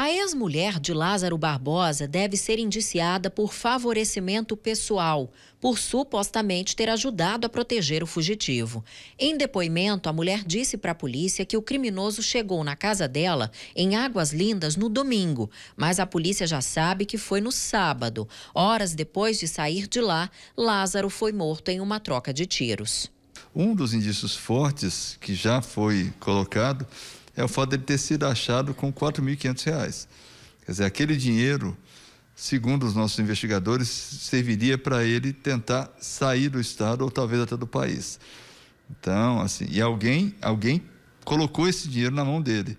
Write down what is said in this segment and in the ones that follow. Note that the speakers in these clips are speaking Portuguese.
A ex-mulher de Lázaro Barbosa deve ser indiciada por favorecimento pessoal, por supostamente ter ajudado a proteger o fugitivo. Em depoimento, a mulher disse para a polícia que o criminoso chegou na casa dela, em Águas Lindas, no domingo, mas a polícia já sabe que foi no sábado. Horas depois de sair de lá, Lázaro foi morto em uma troca de tiros. Um dos indícios fortes que já foi colocado é o fato dele ter sido achado com R$ reais. Quer dizer, aquele dinheiro, segundo os nossos investigadores, serviria para ele tentar sair do estado ou talvez até do país. Então, assim, e alguém, alguém colocou esse dinheiro na mão dele.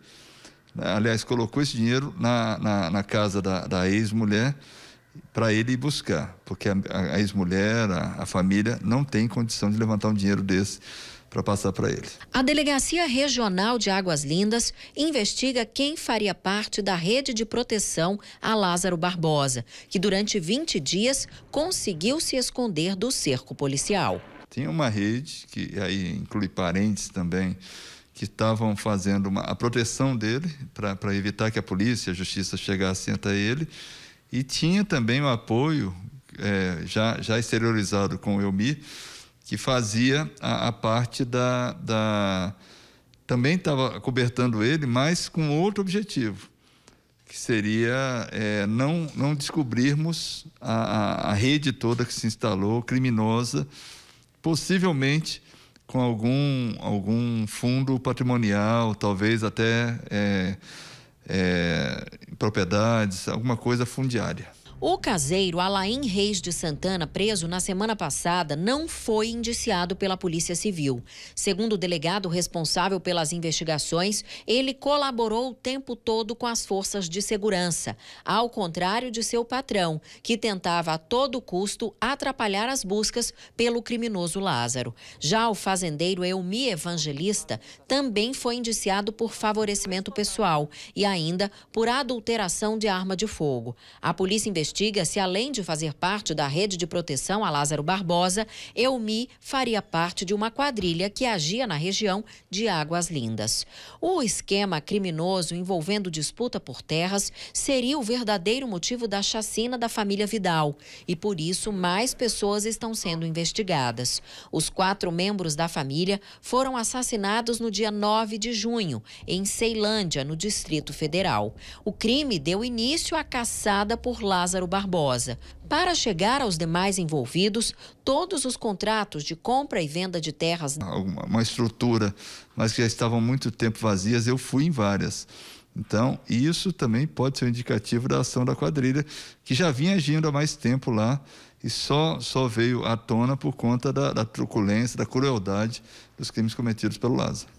Aliás, colocou esse dinheiro na, na, na casa da, da ex-mulher para ele ir buscar, porque a, a ex-mulher, a, a família, não tem condição de levantar um dinheiro desse para passar para ele. A Delegacia Regional de Águas Lindas investiga quem faria parte da rede de proteção a Lázaro Barbosa, que durante 20 dias conseguiu se esconder do cerco policial. Tinha uma rede, que aí inclui parentes também, que estavam fazendo uma, a proteção dele para evitar que a polícia, a justiça chegassem até ele e tinha também o apoio, é, já, já exteriorizado com o Elmir, que fazia a, a parte da, da também estava cobertando ele, mas com outro objetivo, que seria é, não, não descobrirmos a, a, a, rede toda que se instalou, criminosa, possivelmente com algum, algum fundo patrimonial, talvez até é, é, propriedades, alguma coisa fundiária. O caseiro Alain Reis de Santana, preso na semana passada, não foi indiciado pela Polícia Civil. Segundo o delegado responsável pelas investigações, ele colaborou o tempo todo com as forças de segurança, ao contrário de seu patrão, que tentava a todo custo atrapalhar as buscas pelo criminoso Lázaro. Já o fazendeiro Elmi Evangelista também foi indiciado por favorecimento pessoal e ainda por adulteração de arma de fogo. A polícia investiga investiga se, além de fazer parte da rede de proteção a Lázaro Barbosa, Elmi faria parte de uma quadrilha que agia na região de Águas Lindas. O esquema criminoso envolvendo disputa por terras seria o verdadeiro motivo da chacina da família Vidal e, por isso, mais pessoas estão sendo investigadas. Os quatro membros da família foram assassinados no dia 9 de junho, em Ceilândia, no Distrito Federal. O crime deu início à caçada por Lázaro. Lázaro Barbosa. Para chegar aos demais envolvidos, todos os contratos de compra e venda de terras. Uma estrutura, mas que já estavam muito tempo vazias, eu fui em várias. Então, isso também pode ser um indicativo da ação da quadrilha, que já vinha agindo há mais tempo lá e só, só veio à tona por conta da, da truculência, da crueldade dos crimes cometidos pelo Lázaro.